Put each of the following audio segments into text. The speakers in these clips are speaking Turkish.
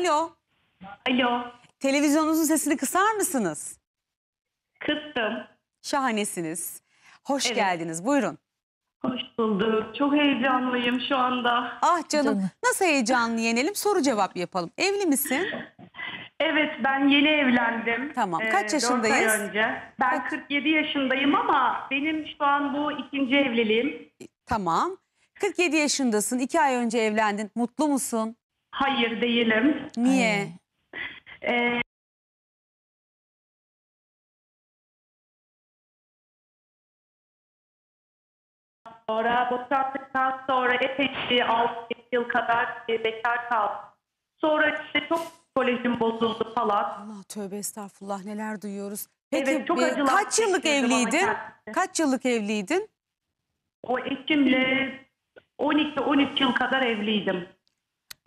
Alo. Alo. Televizyonunuzun sesini kısar mısınız? Kıstım. Şahanesiniz. Hoş Evet. geldiniz. Buyurun. Hoş bulduk. Çok heyecanlıyım şu anda. Ah canım. Canım. Nasıl heyecanlı yenelim? Soru cevap yapalım. Evli misin? Evet ben yeni evlendim. Tamam, ee, kaç dört yaşındayız? ay önce. Ben Kaç- 47 yaşındayım ama benim şu an bu ikinci evliliğim. Tamam. 47 yaşındasın. 2 ay önce evlendin. Mutlu musun? Hayır değilim. Niye? Ee, sonra boşandıktan sonra epeyce 6 yıl kadar bekar kaldım. Sonra işte çok psikolojim bozuldu falan. Allah tövbe estağfurullah neler duyuyoruz. Peki Evet, çok e, acılar kaç yıllık evliydin? Kaç yıllık evliydin? O eşimle 12-13 yıl kadar evliydim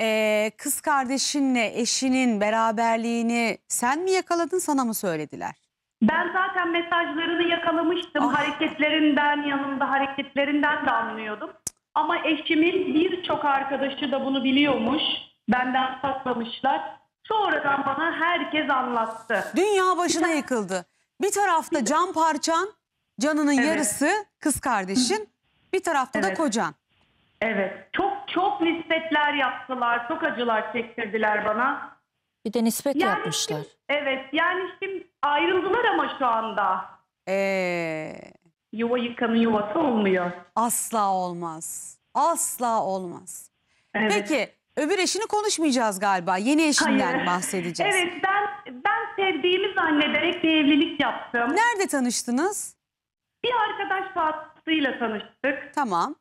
e, kız kardeşinle eşinin beraberliğini sen mi yakaladın sana mı söylediler? Ben zaten mesajlarını yakalamıştım. Ah. Hareketlerinden, yanımda hareketlerinden de anlıyordum. Ama eşimin birçok arkadaşı da bunu biliyormuş. Benden saklamışlar. Sonradan bana herkes anlattı. Dünya başına yıkıldı. Bir tarafta can parçan, canının Evet. yarısı kız kardeşin. Bir tarafta da kocan. Evet. Çok çok nispetler yaptılar. Çok acılar çektirdiler bana. Bir de nispet Yani yapmışlar. şimdi- evet. Yani şimdi ayrıldılar ama şu anda. Ee, Yuva yıkanın yuvası olmuyor. asla olmaz. Asla olmaz. Evet. Peki öbür eşini konuşmayacağız galiba. Yeni eşinden Hayır. bahsedeceğiz. Evet ben ben sevdiğimi zannederek bir evlilik yaptım. Nerede tanıştınız? Bir arkadaş vasıtasıyla tanıştık. Tamam.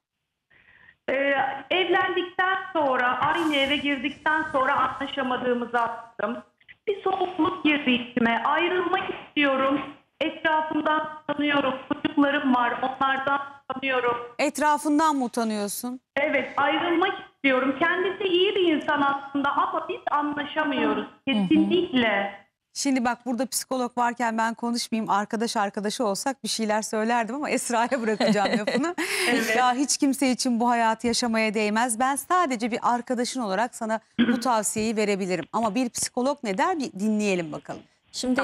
Ee, evlendikten sonra aynı eve girdikten sonra anlaşamadığımızı attım. Bir soğukluk girdi içime. Ayrılmak istiyorum. Etrafımdan tanıyorum. Çocuklarım var. Onlardan tanıyorum. Etrafından mı tanıyorsun? Evet ayrılmak istiyorum. Kendisi iyi bir insan aslında ama biz anlaşamıyoruz. Kesinlikle. Şimdi bak burada psikolog varken ben konuşmayayım arkadaş arkadaşı olsak bir şeyler söylerdim ama Esra'ya bırakacağım lafını. evet. Ya hiç kimse için bu hayatı yaşamaya değmez. Ben sadece bir arkadaşın olarak sana bu tavsiyeyi verebilirim. Ama bir psikolog ne der bir dinleyelim bakalım. Şimdi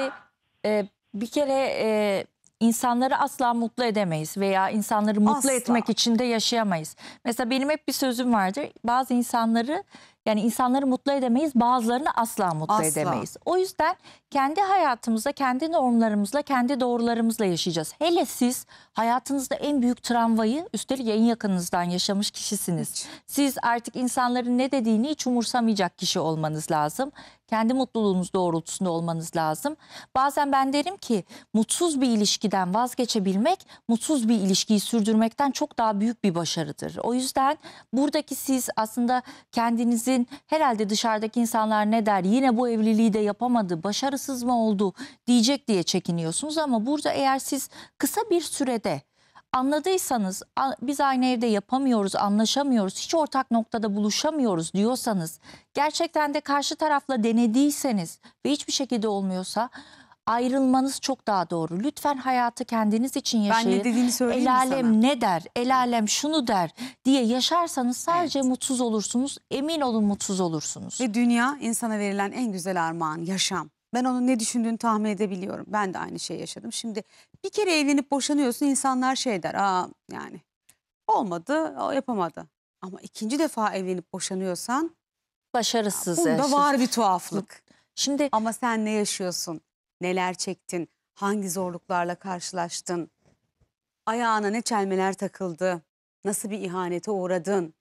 e, bir kere e, insanları asla mutlu edemeyiz veya insanları mutlu asla. etmek için de yaşayamayız. Mesela benim hep bir sözüm vardır. Bazı insanları yani insanları mutlu edemeyiz, bazılarını asla mutlu asla. edemeyiz. O yüzden kendi hayatımızda, kendi normlarımızla, kendi doğrularımızla yaşayacağız. Hele siz hayatınızda en büyük tramvayı, üstelik en yakınınızdan yaşamış kişisiniz. Hiç. Siz artık insanların ne dediğini hiç umursamayacak kişi olmanız lazım kendi mutluluğunuz doğrultusunda olmanız lazım. Bazen ben derim ki mutsuz bir ilişkiden vazgeçebilmek mutsuz bir ilişkiyi sürdürmekten çok daha büyük bir başarıdır. O yüzden buradaki siz aslında kendinizin herhalde dışarıdaki insanlar ne der yine bu evliliği de yapamadı başarısız mı oldu diyecek diye çekiniyorsunuz ama burada eğer siz kısa bir sürede anladıysanız biz aynı evde yapamıyoruz, anlaşamıyoruz, hiç ortak noktada buluşamıyoruz diyorsanız, gerçekten de karşı tarafla denediyseniz ve hiçbir şekilde olmuyorsa ayrılmanız çok daha doğru. Lütfen hayatı kendiniz için yaşayın. Ben ne dediğini söyleyeyim El alem sana. ne der, el alem şunu der diye yaşarsanız sadece evet. mutsuz olursunuz. Emin olun mutsuz olursunuz. Ve dünya insana verilen en güzel armağan, yaşam. Ben onun ne düşündüğünü tahmin edebiliyorum. Ben de aynı şeyi yaşadım. Şimdi bir kere evlenip boşanıyorsun insanlar şey der. Aa yani olmadı o yapamadı. Ama ikinci defa evlenip boşanıyorsan başarısız. Ya, bunda var bir tuhaflık. Şimdi ama sen ne yaşıyorsun? Neler çektin? Hangi zorluklarla karşılaştın? Ayağına ne çelmeler takıldı? Nasıl bir ihanete uğradın?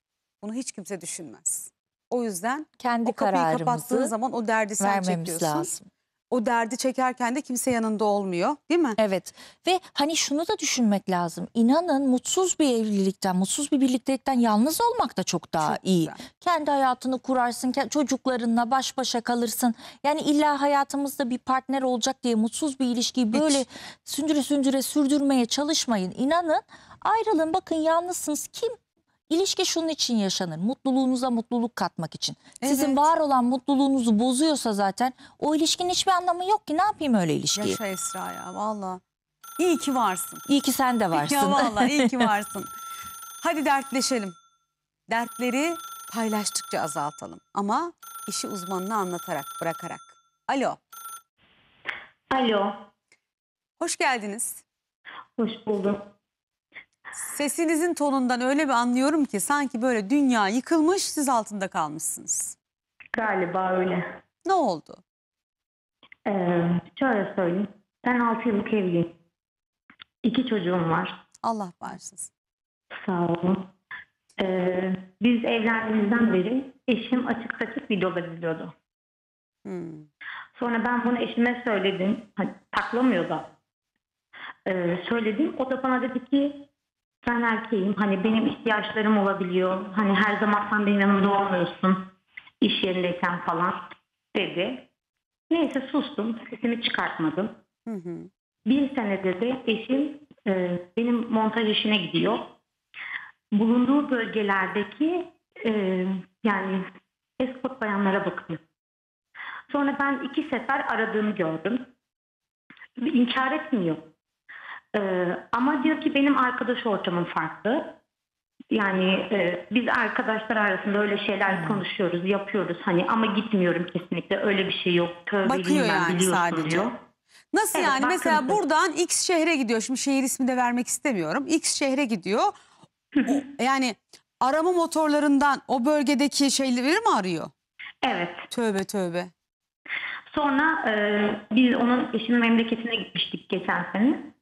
Bunu hiç kimse düşünmez. O yüzden kendi o kapıyı kapattığın zaman o derdi sen çekiyorsun. Lazım o derdi çekerken de kimse yanında olmuyor değil mi? Evet ve hani şunu da düşünmek lazım. İnanın mutsuz bir evlilikten, mutsuz bir birliktelikten yalnız olmak da çok daha çok iyi. Güzel. Kendi hayatını kurarsın, çocuklarınla baş başa kalırsın. Yani illa hayatımızda bir partner olacak diye mutsuz bir ilişkiyi böyle Hiç. sündüre sündüre sürdürmeye çalışmayın. İnanın ayrılın bakın yalnızsınız kim İlişki şunun için yaşanır. Mutluluğunuza mutluluk katmak için. Sizin Evet. var olan mutluluğunuzu bozuyorsa zaten o ilişkinin hiçbir anlamı yok ki. Ne yapayım öyle ilişkiyi? Yaşa Esra ya valla. İyi ki varsın. İyi ki sen de varsın. Ya valla iyi ki varsın. Hadi dertleşelim. Dertleri paylaştıkça azaltalım. Ama işi uzmanına anlatarak, bırakarak. Alo, Alo, hoş geldiniz. hoş buldum. Sesinizin tonundan öyle bir anlıyorum ki sanki böyle dünya yıkılmış siz altında kalmışsınız. Galiba öyle. Ne oldu? Ee, şöyle söyleyeyim. Ben 6 yıllık evliyim. İki çocuğum var. Allah bağışlasın. Sağ olun. Ee, biz evlendiğimizden beri eşim açık saçık videolar izliyordu. Hmm. Sonra ben bunu eşime söyledim. Hani, taklamıyor da. Ee, söyledim. O da bana dedi ki ben erkeğim hani benim ihtiyaçlarım olabiliyor. Hani her zaman sen benim yanımda olmuyorsun iş yerindeyken falan dedi. Neyse sustum sesimi çıkartmadım. Hı hı. Bir senede de eşim e, benim montaj işine gidiyor. Bulunduğu bölgelerdeki e, yani eskort bayanlara bakıyor. Sonra ben iki sefer aradığımı gördüm. İnkar etmiyor. Ee, ama diyor ki benim arkadaş ortamım farklı. Yani e, biz arkadaşlar arasında öyle şeyler hmm. konuşuyoruz, yapıyoruz hani ama gitmiyorum kesinlikle öyle bir şey yok. Tövbe Bakıyor yani sadece. Diyor. Nasıl evet, yani bakın. mesela buradan X şehre gidiyor. Şimdi şehir ismi de vermek istemiyorum. X şehre gidiyor. yani arama motorlarından o bölgedeki şeyleri mi arıyor? Evet. Tövbe tövbe. Sonra e, biz onun eşimin memleketine gitmiştik geçen sene.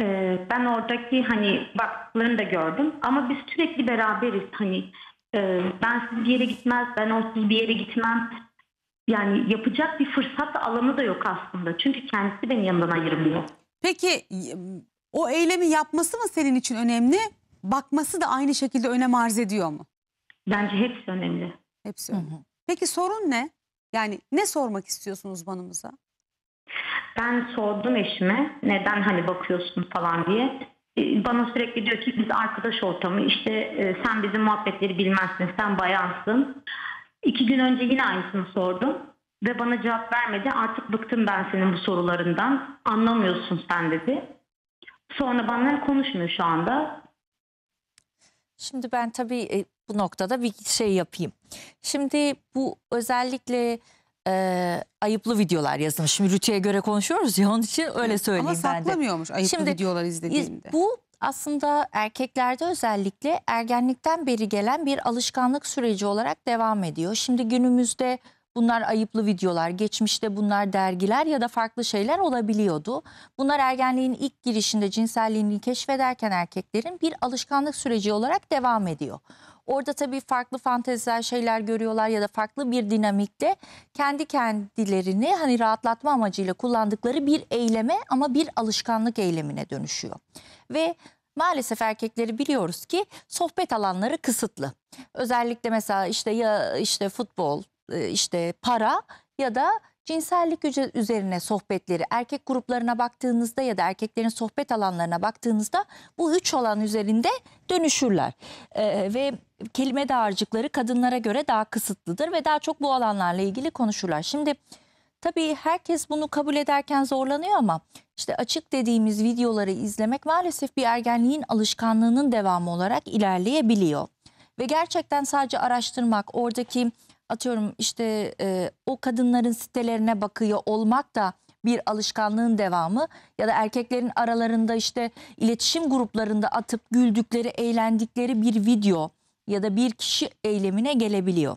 Ee, ben oradaki hani baktıklarını da gördüm ama biz sürekli beraberiz hani e, ben siz bir yere gitmez ben onsuz bir yere gitmem yani yapacak bir fırsat alanı da yok aslında çünkü kendisi beni yanından ayırmıyor. Peki o eylemi yapması mı senin için önemli? Bakması da aynı şekilde önem arz ediyor mu? Bence hepsi önemli. Hepsi önemli. Peki sorun ne? Yani ne sormak istiyorsunuz banımıza? Ben sordum eşime neden hani bakıyorsun falan diye. E, bana sürekli diyor ki biz arkadaş ortamı işte e, sen bizim muhabbetleri bilmezsin sen bayansın. İki gün önce yine aynısını sordum ve bana cevap vermedi. Artık bıktım ben senin bu sorularından anlamıyorsun sen dedi. Sonra benden konuşmuyor şu anda. Şimdi ben tabii e, bu noktada bir şey yapayım. Şimdi bu özellikle e, ayıplı videolar yazılmış. Şimdi Rütü'ye göre konuşuyoruz ya onun için öyle söyleyeyim Ama ben de. Ama saklamıyormuş ayıplı Şimdi, videolar izlediğimde. Bu aslında erkeklerde özellikle ergenlikten beri gelen bir alışkanlık süreci olarak devam ediyor. Şimdi günümüzde Bunlar ayıplı videolar, geçmişte bunlar dergiler ya da farklı şeyler olabiliyordu. Bunlar ergenliğin ilk girişinde cinselliğini keşfederken erkeklerin bir alışkanlık süreci olarak devam ediyor. Orada tabii farklı fanteziler şeyler görüyorlar ya da farklı bir dinamikle kendi kendilerini hani rahatlatma amacıyla kullandıkları bir eyleme ama bir alışkanlık eylemine dönüşüyor. Ve maalesef erkekleri biliyoruz ki sohbet alanları kısıtlı. Özellikle mesela işte ya işte futbol, e, işte para ya da cinsellik üzerine sohbetleri erkek gruplarına baktığınızda ya da erkeklerin sohbet alanlarına baktığınızda bu üç alan üzerinde dönüşürler. Ee, ve kelime dağarcıkları kadınlara göre daha kısıtlıdır ve daha çok bu alanlarla ilgili konuşurlar. Şimdi tabii herkes bunu kabul ederken zorlanıyor ama işte açık dediğimiz videoları izlemek maalesef bir ergenliğin alışkanlığının devamı olarak ilerleyebiliyor. Ve gerçekten sadece araştırmak, oradaki atıyorum işte e, o kadınların sitelerine bakıyor olmak da bir alışkanlığın devamı ya da erkeklerin aralarında işte iletişim gruplarında atıp güldükleri, eğlendikleri bir video ya da bir kişi eylemine gelebiliyor.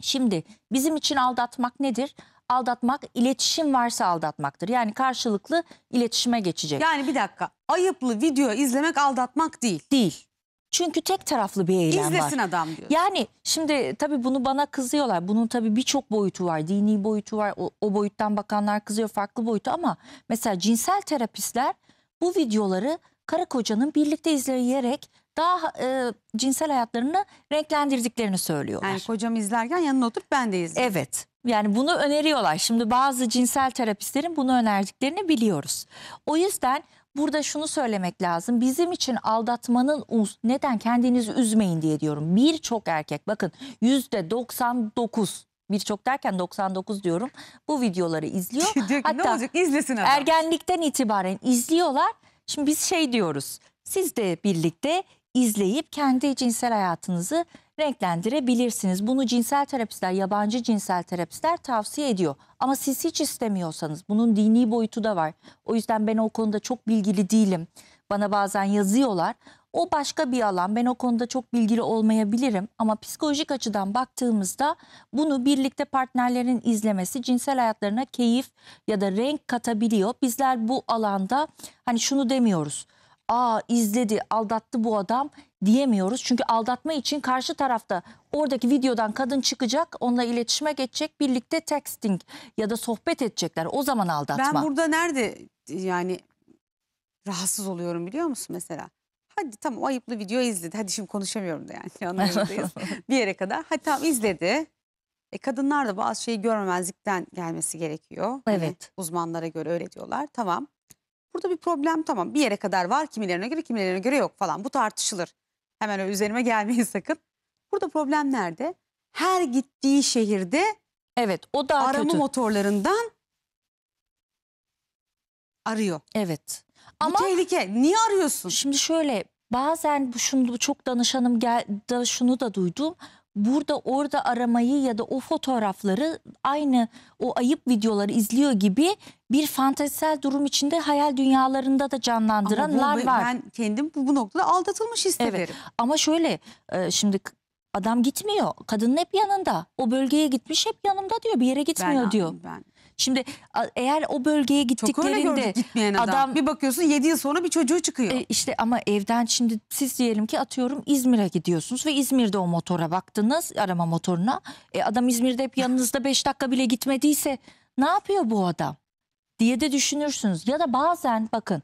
Şimdi bizim için aldatmak nedir? Aldatmak iletişim varsa aldatmaktır. Yani karşılıklı iletişime geçecek. Yani bir dakika ayıplı video izlemek aldatmak değil. Değil. Çünkü tek taraflı bir eylem İzlesin var. İzlesin adam diyor. Yani şimdi tabii bunu bana kızıyorlar. Bunun tabii birçok boyutu var. Dini boyutu var. O, o boyuttan bakanlar kızıyor farklı boyutu ama mesela cinsel terapistler bu videoları karı kocanın birlikte izleyerek daha e, cinsel hayatlarını renklendirdiklerini söylüyorlar. Yani kocam izlerken yanına oturup ben de izliyorum. Evet. Yani bunu öneriyorlar. Şimdi bazı cinsel terapistlerin bunu önerdiklerini biliyoruz. O yüzden burada şunu söylemek lazım. Bizim için aldatmanın neden kendinizi üzmeyin diye diyorum. Birçok erkek bakın yüzde 99 birçok derken 99 diyorum bu videoları izliyor. diyor ki, Hatta ne olacak izlesin adam. Ergenlikten itibaren izliyorlar. Şimdi biz şey diyoruz siz de birlikte izleyip kendi cinsel hayatınızı renklendirebilirsiniz. Bunu cinsel terapistler, yabancı cinsel terapistler tavsiye ediyor. Ama siz hiç istemiyorsanız bunun dini boyutu da var. O yüzden ben o konuda çok bilgili değilim. Bana bazen yazıyorlar. O başka bir alan. Ben o konuda çok bilgili olmayabilirim ama psikolojik açıdan baktığımızda bunu birlikte partnerlerin izlemesi cinsel hayatlarına keyif ya da renk katabiliyor. Bizler bu alanda hani şunu demiyoruz. Aa izledi, aldattı bu adam diyemiyoruz. Çünkü aldatma için karşı tarafta oradaki videodan kadın çıkacak, onunla iletişime geçecek, birlikte texting ya da sohbet edecekler. O zaman aldatma. Ben burada nerede yani rahatsız oluyorum biliyor musun mesela? Hadi tamam ayıplı video izledi. Hadi şimdi konuşamıyorum da yani. bir yere kadar. Hadi tamam izledi. E, kadınlar da bazı şeyi görmemezlikten gelmesi gerekiyor. Hani evet. Yani uzmanlara göre öyle diyorlar. Tamam. Burada bir problem tamam bir yere kadar var kimilerine göre kimilerine göre yok falan bu tartışılır. Hemen öyle üzerime gelmeyin sakın. Burada problem nerede? Her gittiği şehirde Evet o daha arama kötü. motorlarından arıyor. Evet. Ama Bu tehlike. Niye arıyorsun? şimdi şöyle bazen bu şunu çok danışanım gel da şunu da duydum burada orada aramayı ya da o fotoğrafları aynı o ayıp videoları izliyor gibi bir fantezisel durum içinde hayal dünyalarında da canlandıranlar var. Ben kendim bu, bu noktada aldatılmış hissederim. Evet. Ama şöyle e, şimdi adam gitmiyor. Kadının hep yanında. O bölgeye gitmiş hep yanımda diyor. Bir yere gitmiyor ben, diyor. Ben Şimdi eğer o bölgeye gittiklerinde gitmeyen adam. adam bir bakıyorsun 7 yıl sonra bir çocuğu çıkıyor. E, işte ama evden şimdi siz diyelim ki atıyorum İzmir'e gidiyorsunuz ve İzmir'de o motora baktınız arama motoruna. E, adam İzmir'de hep yanınızda 5 dakika bile gitmediyse ne yapıyor bu adam diye de düşünürsünüz. Ya da bazen bakın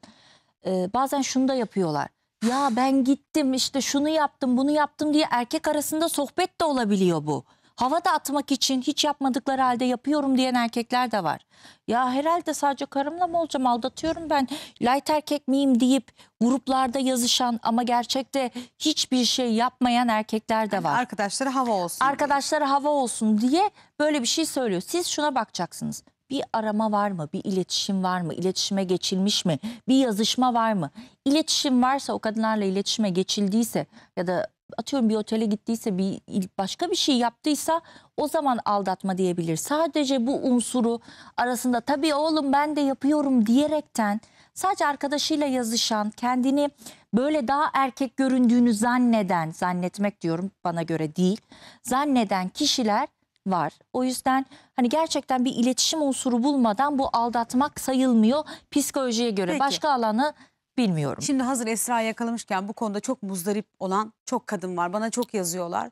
e, bazen şunu da yapıyorlar. Ya ben gittim işte şunu yaptım bunu yaptım diye erkek arasında sohbet de olabiliyor bu havada atmak için hiç yapmadıkları halde yapıyorum diyen erkekler de var. Ya herhalde sadece karımla mı olacağım aldatıyorum ben light erkek miyim deyip gruplarda yazışan ama gerçekte hiçbir şey yapmayan erkekler de var. Yani arkadaşları hava olsun. Arkadaşları diye. hava olsun diye böyle bir şey söylüyor. Siz şuna bakacaksınız. Bir arama var mı? Bir iletişim var mı? İletişime geçilmiş mi? Bir yazışma var mı? İletişim varsa o kadınlarla iletişime geçildiyse ya da atıyorum bir otele gittiyse bir başka bir şey yaptıysa o zaman aldatma diyebilir. Sadece bu unsuru arasında tabii oğlum ben de yapıyorum diyerekten sadece arkadaşıyla yazışan kendini böyle daha erkek göründüğünü zanneden zannetmek diyorum bana göre değil zanneden kişiler var. O yüzden hani gerçekten bir iletişim unsuru bulmadan bu aldatmak sayılmıyor psikolojiye göre. Peki. Başka alanı bilmiyorum. Şimdi hazır Esra yakalamışken bu konuda çok muzdarip olan çok kadın var. Bana çok yazıyorlar.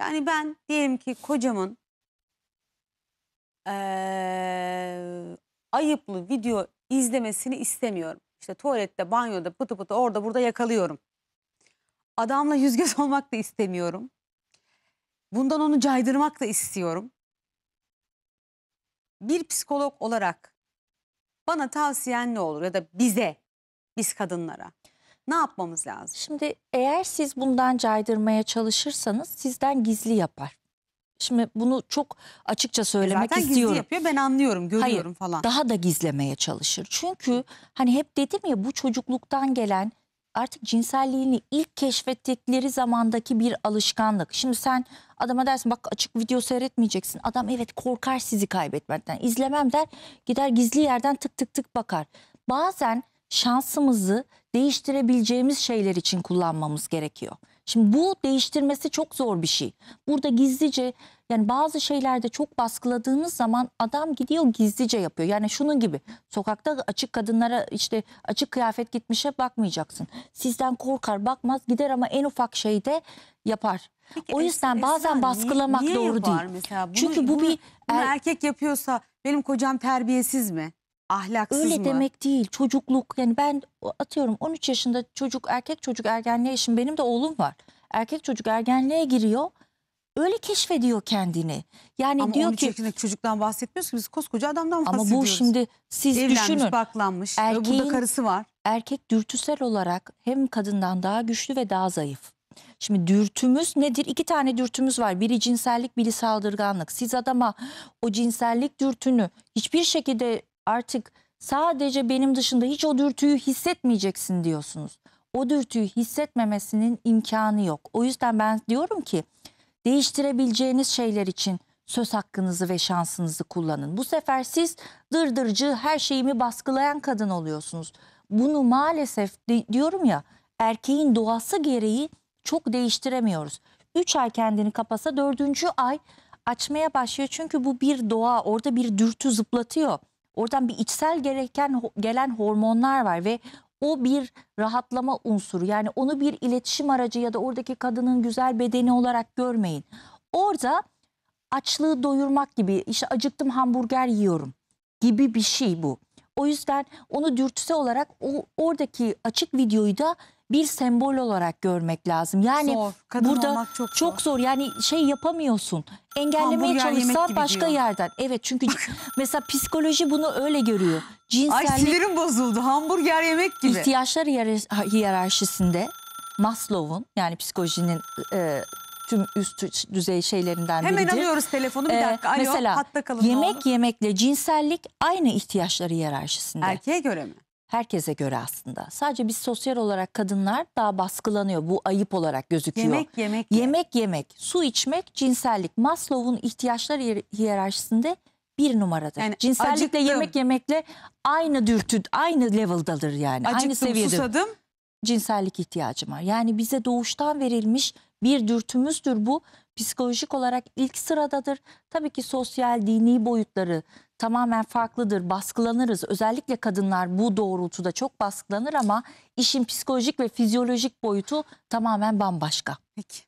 Yani ben diyelim ki kocamın ee, ayıplı video izlemesini istemiyorum. İşte tuvalette, banyoda, pıtı pıtı orada burada yakalıyorum. Adamla yüz göz olmak da istemiyorum. Bundan onu caydırmak da istiyorum. Bir psikolog olarak bana tavsiyen ne olur ya da bize biz kadınlara? Ne yapmamız lazım? Şimdi eğer siz bundan caydırmaya çalışırsanız sizden gizli yapar. Şimdi bunu çok açıkça e söylemek Zaten istiyorum. Zaten gizli yapıyor ben anlıyorum görüyorum Hayır, falan. Daha da gizlemeye çalışır. Çünkü hani hep dedim ya bu çocukluktan gelen artık cinselliğini ilk keşfettikleri zamandaki bir alışkanlık. Şimdi sen adama dersin bak açık video seyretmeyeceksin. Adam evet korkar sizi kaybetmekten. İzlemem der gider gizli yerden tık tık tık bakar. Bazen şansımızı değiştirebileceğimiz şeyler için kullanmamız gerekiyor. Şimdi bu değiştirmesi çok zor bir şey. Burada gizlice yani bazı şeylerde çok baskıladığınız zaman adam gidiyor gizlice yapıyor. Yani şunun gibi sokakta açık kadınlara işte açık kıyafet gitmişe bakmayacaksın. Sizden korkar bakmaz gider ama en ufak şeyde yapar. Peki o yüzden Esra, bazen baskılamak niye, niye doğru değil. Mesela? Bunu, Çünkü bu bunu, bir bunu er- erkek yapıyorsa benim kocam terbiyesiz mi? Ahlaksız Öyle mı? demek değil. Çocukluk yani ben atıyorum 13 yaşında çocuk erkek çocuk ergenliğe işim benim de oğlum var. Erkek çocuk ergenliğe giriyor. Öyle keşfediyor kendini. Yani Ama diyor 13 ki yaşındaki çocuktan bahsetmiyoruz ki biz koskoca adamdan bahsediyoruz. ama bu şimdi siz Evlenmiş, düşünün. baklanmış. Erkeğin- Burada karısı var. erkek dürtüsel olarak hem kadından daha güçlü ve daha zayıf. Şimdi dürtümüz nedir? İki tane dürtümüz var. Biri cinsellik, biri saldırganlık. Siz adama o cinsellik dürtünü hiçbir şekilde Artık sadece benim dışında hiç o dürtüyü hissetmeyeceksin diyorsunuz. O dürtüyü hissetmemesinin imkanı yok. O yüzden ben diyorum ki değiştirebileceğiniz şeyler için söz hakkınızı ve şansınızı kullanın. Bu sefer siz dırdırcı her şeyimi baskılayan kadın oluyorsunuz. Bunu maalesef diyorum ya erkeğin doğası gereği çok değiştiremiyoruz. Üç ay kendini kapasa dördüncü ay açmaya başlıyor. Çünkü bu bir doğa orada bir dürtü zıplatıyor. Oradan bir içsel gereken gelen hormonlar var ve o bir rahatlama unsuru. Yani onu bir iletişim aracı ya da oradaki kadının güzel bedeni olarak görmeyin. Orada açlığı doyurmak gibi işte acıktım hamburger yiyorum gibi bir şey bu. O yüzden onu dürtüsel olarak o oradaki açık videoyu da bir sembol olarak görmek lazım. Yani zor. Kadın burada çok zor. çok zor. Yani şey yapamıyorsun. Engellemeye Hamburger çalışsa başka diyor. yerden. Evet çünkü mesela psikoloji bunu öyle görüyor. Cinsellik Ay sinirim bozuldu. Hamburger yemek gibi. İhtiyaçlar hiyerarşisinde Maslow'un yani psikolojinin e, tüm üst düzey şeylerinden Hemen biridir. Hemen alıyoruz telefonu bir e, dakika. Ee, Alo, mesela hatta kalın yemek yemekle cinsellik aynı ihtiyaçları hiyerarşisinde. Erkeğe göre mi? herkese göre aslında. Sadece biz sosyal olarak kadınlar daha baskılanıyor. Bu ayıp olarak gözüküyor. Yemek yemek. Yemek yemek, su içmek, cinsellik. Maslow'un ihtiyaçlar hiyerarşisinde bir numaradır. Yani Cinsellikle acıktım. yemek yemekle aynı dürtü, aynı level'dadır yani. Acıktım, aynı seviyedir. susadım. Cinsellik ihtiyacım var. Yani bize doğuştan verilmiş bir dürtümüzdür bu. Psikolojik olarak ilk sıradadır. Tabii ki sosyal, dini boyutları tamamen farklıdır. Baskılanırız. Özellikle kadınlar bu doğrultuda çok baskılanır ama işin psikolojik ve fizyolojik boyutu tamamen bambaşka. Peki.